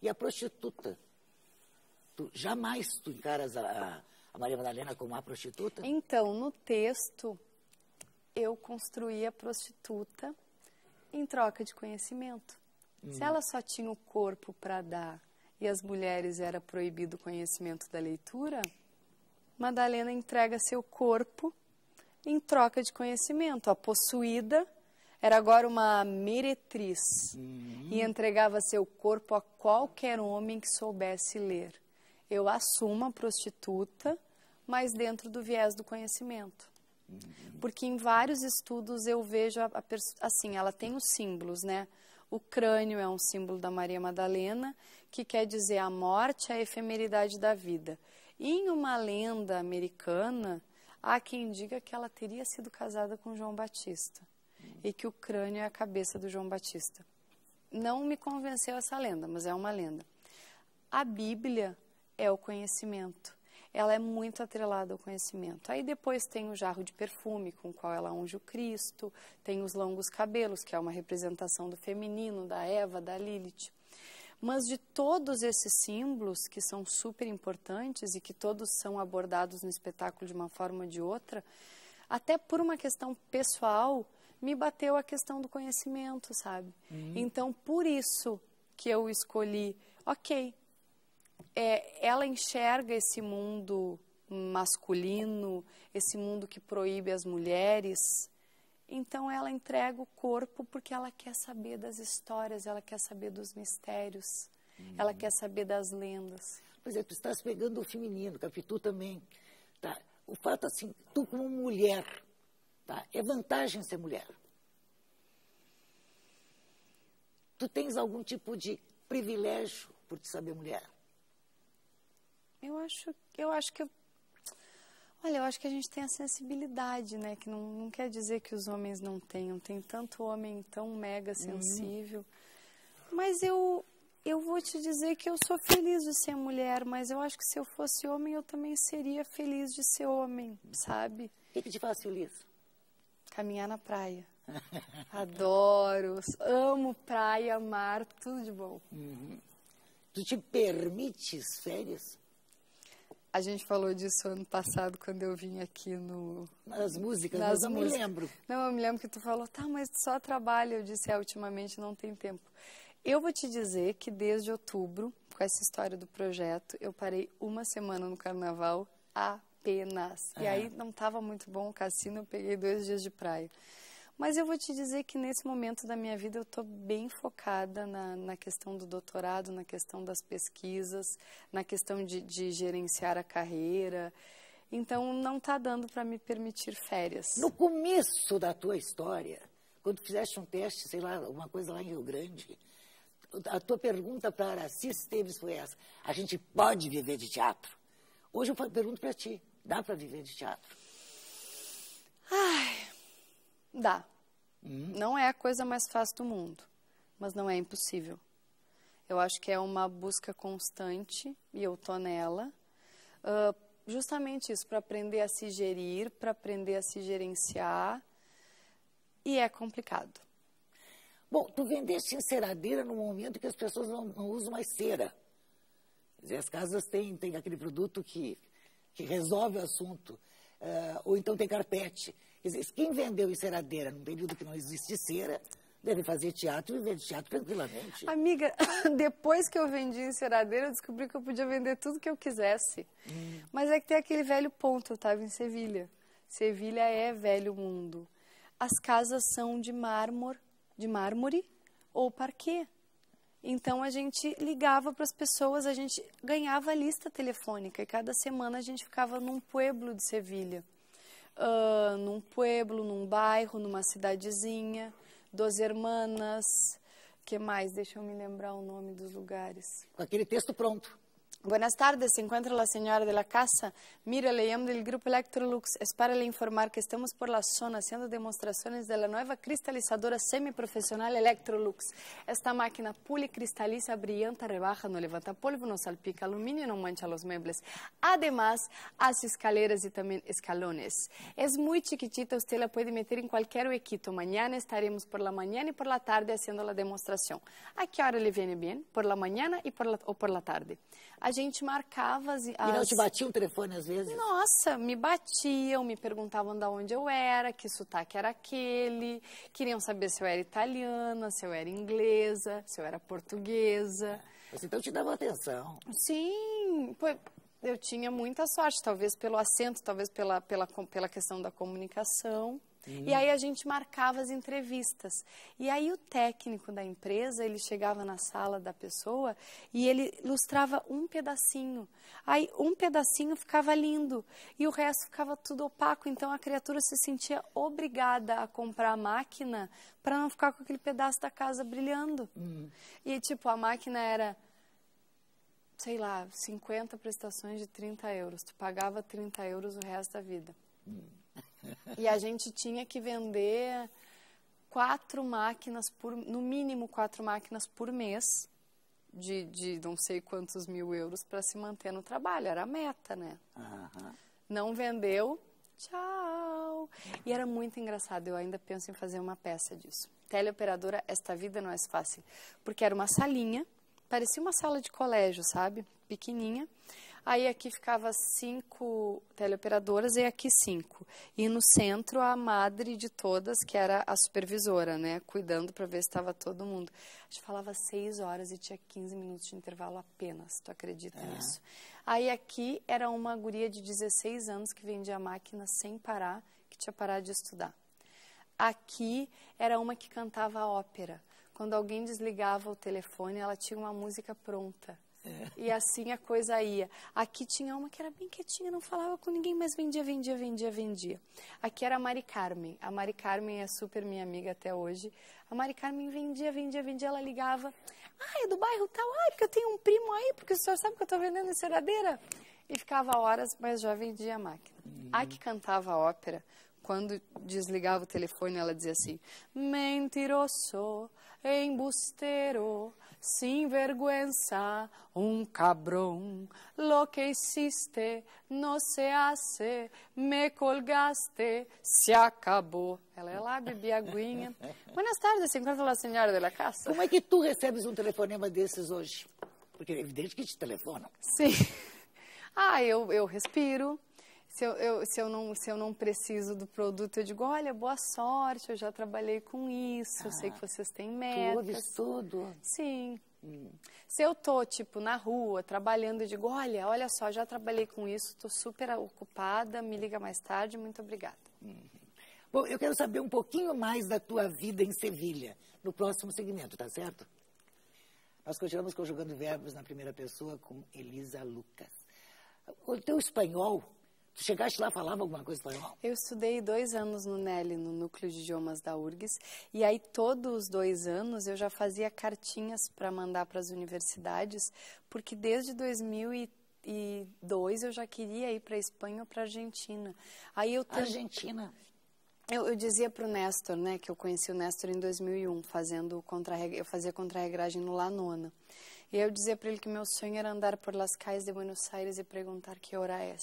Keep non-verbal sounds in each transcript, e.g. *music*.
e a prostituta. Tu, jamais tu encaras a, a Maria Madalena como a prostituta? Então, no texto, eu construí a prostituta em troca de conhecimento. Hum. Se ela só tinha o corpo para dar e as mulheres era proibido o conhecimento da leitura, Madalena entrega seu corpo em troca de conhecimento. A possuída era agora uma meretriz uhum. e entregava seu corpo a qualquer homem que soubesse ler. Eu assumo a prostituta, mas dentro do viés do conhecimento. Uhum. Porque em vários estudos eu vejo, a, a assim, ela tem os símbolos, né? O crânio é um símbolo da Maria Madalena, que quer dizer a morte, a efemeridade da vida. E em uma lenda americana, há quem diga que ela teria sido casada com João Batista e que o crânio é a cabeça do João Batista. Não me convenceu essa lenda, mas é uma lenda. A Bíblia é o conhecimento. Ela é muito atrelada ao conhecimento. Aí depois tem o jarro de perfume, com o qual ela unge o Cristo, tem os longos cabelos, que é uma representação do feminino, da Eva, da Lilith. Mas de todos esses símbolos que são super importantes e que todos são abordados no espetáculo de uma forma ou de outra, até por uma questão pessoal, me bateu a questão do conhecimento, sabe? Uhum. Então, por isso que eu escolhi, ok, é, ela enxerga esse mundo masculino, esse mundo que proíbe as mulheres. Então ela entrega o corpo porque ela quer saber das histórias, ela quer saber dos mistérios, uhum. ela quer saber das lendas. Pois é, tu estás pegando o feminino, Capitu também. Tá? O fato assim, tu como mulher, Tá? É vantagem ser mulher. Tu tens algum tipo de privilégio por te saber mulher? Eu acho, eu acho que Olha, eu acho que a gente tem a sensibilidade, né? Que não, não quer dizer que os homens não tenham. Tem tanto homem tão mega uhum. sensível. Uhum. Mas eu, eu vou te dizer que eu sou feliz de ser mulher, mas eu acho que se eu fosse homem, eu também seria feliz de ser homem, sabe? O que, que te faz feliz? Caminhar na praia. *laughs* Adoro, amo praia, mar, tudo de bom. Uhum. Tu te permites férias? A gente falou disso ano passado quando eu vim aqui no. Nas músicas, nas mas eu me lembro. Não, eu me lembro que tu falou, tá, mas só trabalho Eu disse, é, ultimamente não tem tempo. Eu vou te dizer que desde outubro, com essa história do projeto, eu parei uma semana no carnaval a apenas. É. E aí não estava muito bom o cassino, eu peguei dois dias de praia. Mas eu vou te dizer que nesse momento da minha vida eu estou bem focada na, na questão do doutorado, na questão das pesquisas, na questão de, de gerenciar a carreira. Então não está dando para me permitir férias. No começo da tua história, quando fizeste um teste, sei lá, alguma coisa lá em Rio Grande, a tua pergunta para Aracis Teves foi essa: a gente pode viver de teatro? Hoje eu pergunto para ti: Dá para viver de teatro? Ai, dá. Hum. Não é a coisa mais fácil do mundo, mas não é impossível. Eu acho que é uma busca constante e eu tô nela. Uh, justamente isso, para aprender a se gerir, para aprender a se gerenciar. E é complicado. Bom, tu vendeste enceradeira no momento que as pessoas não, não usam mais cera. Quer dizer, as casas têm, têm aquele produto que que resolve o assunto, uh, ou então tem carpete. Quer dizer, quem vendeu em ceradeira num período que não existe cera, deve fazer teatro e vender teatro tranquilamente. Amiga, *laughs* depois que eu vendi em ceradeira, eu descobri que eu podia vender tudo que eu quisesse. Hum. Mas é que tem aquele velho ponto, eu estava em Sevilha. Sevilha é velho mundo. As casas são de mármore, de mármore ou parquet. Então a gente ligava para as pessoas, a gente ganhava a lista telefônica e cada semana a gente ficava num pueblo de Sevilha. Uh, num pueblo, num bairro, numa cidadezinha, duas hermanas, que mais? Deixa eu me lembrar o nome dos lugares. Com aquele texto pronto. Buenas tardes, se encuentra la señora de la casa. Mira le llamo del grupo Electrolux. Es para le informar que estamos por la zona haciendo demostraciones de la nueva cristalizadora semiprofesional Electrolux. Esta máquina policristaliza, brillante, rebaja, no levanta polvo, no salpica aluminio, no mancha los muebles. Además, hace escaleras y también escalones. Es muy chiquitita, usted la puede meter en cualquier huequito. Mañana estaremos por la mañana y por la tarde haciendo la demostración. ¿A qué hora le viene bien? ¿Por la mañana y por la, o por la tarde? a gente marcava as, E não te batiam o telefone às vezes? Nossa, me batiam, me perguntavam de onde eu era, que sotaque era aquele, queriam saber se eu era italiana, se eu era inglesa, se eu era portuguesa. É, então te dava atenção. Sim, foi, eu tinha muita sorte, talvez pelo acento, talvez pela, pela, pela questão da comunicação. E aí a gente marcava as entrevistas. E aí o técnico da empresa, ele chegava na sala da pessoa e ele ilustrava um pedacinho. Aí um pedacinho ficava lindo e o resto ficava tudo opaco, então a criatura se sentia obrigada a comprar a máquina para não ficar com aquele pedaço da casa brilhando. Hum. E tipo, a máquina era sei lá, 50 prestações de 30 euros. Tu pagava 30 euros o resto da vida. Hum. E a gente tinha que vender quatro máquinas por, no mínimo quatro máquinas por mês, de, de não sei quantos mil euros para se manter no trabalho. Era a meta, né? Uhum. Não vendeu, tchau. E era muito engraçado. Eu ainda penso em fazer uma peça disso. Teleoperadora, esta vida não é fácil, porque era uma salinha, parecia uma sala de colégio, sabe? Pequeninha. Aí aqui ficava cinco teleoperadoras e aqui cinco. E no centro a madre de todas, que era a supervisora, né? Cuidando para ver se estava todo mundo. A gente falava seis horas e tinha 15 minutos de intervalo apenas. Tu acredita é. nisso? Aí aqui era uma guria de 16 anos que vendia máquina sem parar, que tinha parado de estudar. Aqui era uma que cantava ópera. Quando alguém desligava o telefone, ela tinha uma música pronta. *laughs* E assim a coisa ia. Aqui tinha uma que era bem quietinha, não falava com ninguém, mas vendia, vendia, vendia, vendia. Aqui era a Mari Carmen. A Mari Carmen é super minha amiga até hoje. A Mari Carmen vendia, vendia, vendia. Ela ligava. Ah, é do bairro tal. Ah, porque eu tenho um primo aí, porque o senhor sabe que eu estou vendendo ceradeira E ficava horas, mas já vendia a máquina. Uhum. A que cantava ópera quando desligava o telefone, ela dizia assim: Mentiroso, embustero, sem vergonha, um cabrão. Lo que hiciste no se hace, me colgaste, se acabou. Ela ia lá, bebia aguinha. *laughs* Buenas tardes, se encontra a senhora da casa. Como é que tu recebes um telefonema desses hoje? Porque é evidente que te telefonam. Sim. *laughs* Ah, eu, eu respiro se eu, eu, se, eu não, se eu não preciso do produto, eu digo, olha, boa sorte, eu já trabalhei com isso, ah, sei que vocês têm metas. Tudo, tudo. Sim. Hum. Se eu tô, tipo, na rua, trabalhando, eu digo, olha, olha só, já trabalhei com isso, estou super ocupada, me liga mais tarde, muito obrigada. Uhum. Bom, eu quero saber um pouquinho mais da tua vida em Sevilha, no próximo segmento, tá certo? Nós continuamos conjugando verbos na primeira pessoa com Elisa Lucas. O teu espanhol Tu chegaste lá, falava alguma coisa espanhol? Eu estudei dois anos no NEL, no Núcleo de Idiomas da URGS, e aí todos os dois anos eu já fazia cartinhas para mandar para as universidades, porque desde 2002 eu já queria ir para Espanha ou para Argentina. Aí eu Argentina. Eu, eu dizia para o Néstor, né, que eu conheci o Néstor em 2001, fazendo contra eu fazia contrarregragem no Lanona. E eu dizia para ele que meu sonho era andar por las calles de Buenos Aires e perguntar que hora é.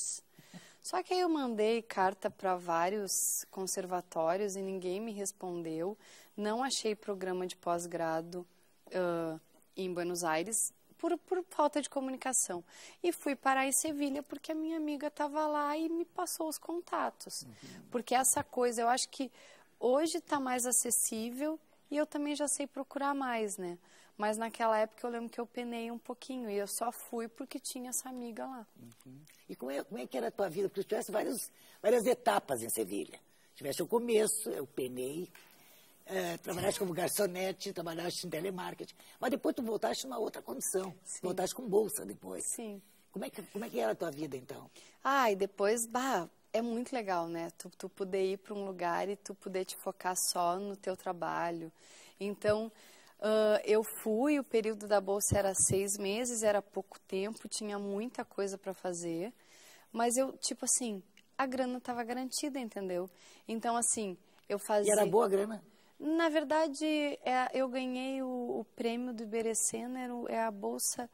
Só que aí eu mandei carta para vários conservatórios e ninguém me respondeu. Não achei programa de pós-grado uh, em Buenos Aires por, por, falta de comunicação. E fui parar em Sevilha porque a minha amiga estava lá e me passou os contatos. Uhum. Porque essa coisa, eu acho que hoje está mais acessível e eu também já sei procurar mais, né? Mas naquela época eu lembro que eu penei um pouquinho e eu só fui porque tinha essa amiga lá. Uhum. E como é, como é que era a tua vida? Porque tu tivesse várias, várias etapas em Sevilha. Tivesse o começo, eu penei, é, trabalhaste como garçonete, trabalhaste em telemarketing, mas depois tu voltaste numa outra condição, Sim. voltaste com bolsa depois. Sim. Como é, que, como é que era a tua vida então? Ah, e depois, bah, é muito legal, né? Tu, tu poder ir para um lugar e tu poder te focar só no teu trabalho. Então, Uh, eu fui, o período da bolsa era seis meses, era pouco tempo, tinha muita coisa para fazer, mas eu, tipo assim, a grana estava garantida, entendeu? Então, assim, eu fazia... E era boa a grana? Na verdade, é, eu ganhei o, o, prêmio do Iberecena, né? era é a bolsa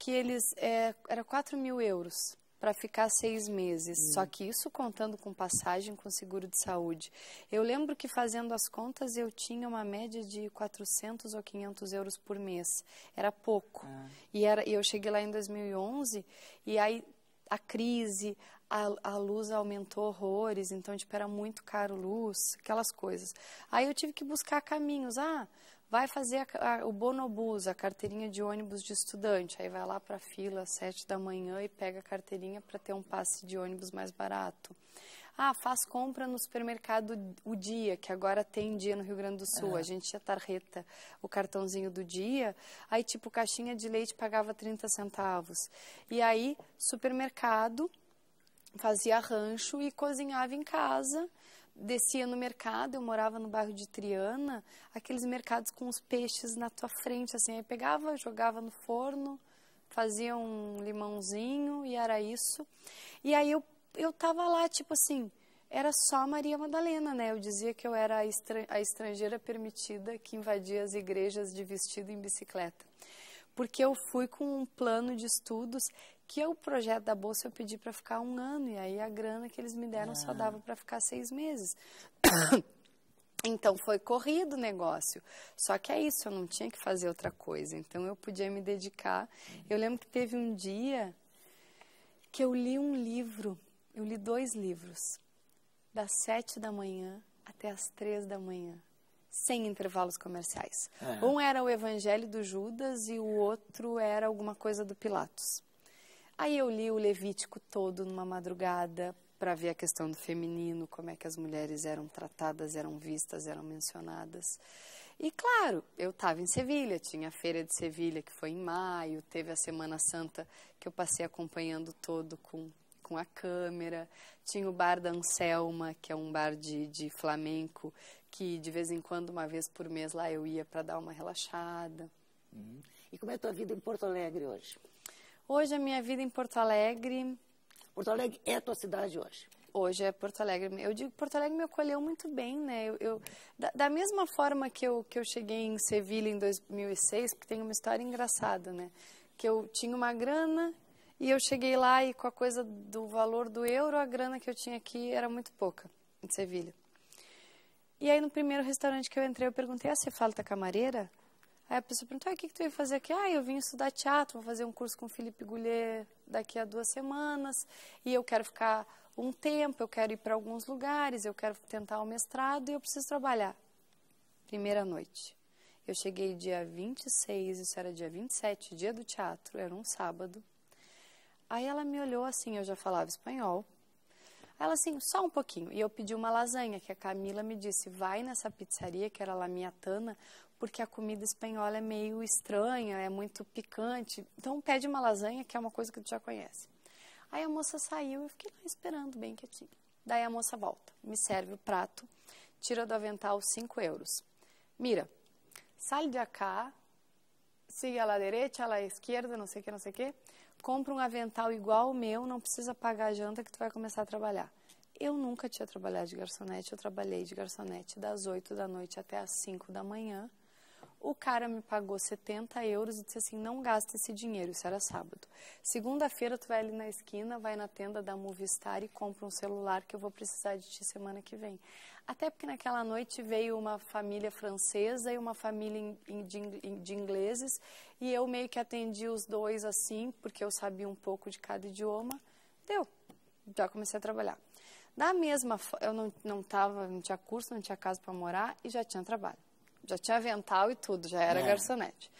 que eles... É, era 4 mil euros para ficar seis meses. Hum. Só que isso contando com passagem, com seguro de saúde. Eu lembro que fazendo as contas eu tinha uma média de 400 ou 500 euros por mês. Era pouco. Ah. E era, eu cheguei lá em 2011 e aí a crise, a, a, luz aumentou horrores, então, tipo, era muito caro luz, aquelas coisas. Aí eu tive que buscar caminhos. Ah, vai fazer a, a, o bonobus, a carteirinha de ônibus de estudante, aí vai lá para a fila às sete da manhã e pega a carteirinha para ter um passe de ônibus mais barato. Ah, faz compra no supermercado o dia, que agora tem dia no Rio Grande do Sul. É. A gente tinha tarreta, o cartãozinho do dia. Aí, tipo, caixinha de leite pagava 30 centavos. E aí, supermercado, fazia rancho e cozinhava em casa descia no mercado, eu morava no bairro de Triana, aqueles mercados com os peixes na tua frente, assim, aí pegava, jogava no forno, fazia um limãozinho e era isso. E aí eu, eu tava lá, tipo assim, era só a Maria Madalena, né? Eu dizia que eu era a, estra a estrangeira permitida que invadia as igrejas de vestido em bicicleta. Porque eu fui com um plano de estudos que o projeto da bolsa eu pedi para ficar um ano e aí a grana que eles me deram ah. só dava para ficar seis meses. *coughs* Então foi corrido o negócio. Só que é isso, eu não tinha que fazer outra coisa. Então eu podia me dedicar. Eu lembro que teve um dia que eu li um livro, eu li dois livros, das sete da manhã até as três da manhã, sem intervalos comerciais. É. Um era o Evangelho do Judas e o outro era alguma coisa do Pilatos. Aí eu li o Levítico todo numa madrugada para ver a questão do feminino, como é que as mulheres eram tratadas, eram vistas, eram mencionadas. E claro, eu estava em Sevilha, tinha a Feira de Sevilha, que foi em maio, teve a Semana Santa, que eu passei acompanhando todo com, com a câmera, tinha o bar da Anselma, que é um bar de, de flamenco, que de vez em quando, uma vez por mês, lá eu ia para dar uma relaxada. Uhum. E como é a tua vida em Porto Alegre hoje? Hoje a minha vida em Porto Alegre. Porto Alegre é a tua cidade hoje? Hoje é Porto Alegre. Eu digo Porto Alegre me acolheu muito bem, né? Eu, eu da, da, mesma forma que eu, que eu cheguei em Sevilha em 2006, porque tem uma história engraçada, né? Que eu tinha uma grana e eu cheguei lá e com a coisa do valor do euro, a grana que eu tinha aqui era muito pouca em Sevilha. E aí no primeiro restaurante que eu entrei, eu perguntei: "Ah, você falta tá camareira?" Aí a pessoa perguntou, ah, o que, que tu veio fazer aqui? Ah, eu vim estudar teatro, vou fazer um curso com o Felipe Goulet daqui a duas semanas, e eu quero ficar um tempo, eu quero ir para alguns lugares, eu quero tentar o mestrado e eu preciso trabalhar. Primeira noite. Eu cheguei dia 26, isso era dia 27, dia do teatro, era um sábado. Aí ela me olhou assim, eu já falava espanhol. Ela assim, só um pouquinho. E eu pedi uma lasanha, que a Camila me disse, vai nessa pizzaria, que era lá minha tana, porque a comida espanhola é meio estranha, é muito picante. Então pede uma lasanha, que é uma coisa que tu já conhece. Aí a moça saiu e eu fiquei lá esperando, bem quietinha. Daí a moça volta, me serve o prato, tira do avental 5 euros. Mira, sai de cá, siga à la direita, à la esquerda, não sei o que, não sei o que. Compra um avental igual ao meu, não precisa pagar a janta que tu vai começar a trabalhar. Eu nunca tinha trabalhado de garçonete, eu trabalhei de garçonete das 8 da noite até as 5 da manhã, o cara me pagou 70 euros e disse assim, não gasta esse dinheiro, isso era sábado. Segunda-feira tu vai ali na esquina, vai na tenda da Movistar e compra um celular que eu vou precisar de ti semana que vem. Até porque naquela noite veio uma família francesa e uma família de ingleses e eu meio que atendi os dois assim, porque eu sabia um pouco de cada idioma. Deu, já comecei a trabalhar. Da mesma, eu não, não, tava, não tinha curso, não tinha casa para morar e já tinha trabalho já tinha avental e tudo, já era é. garçonete.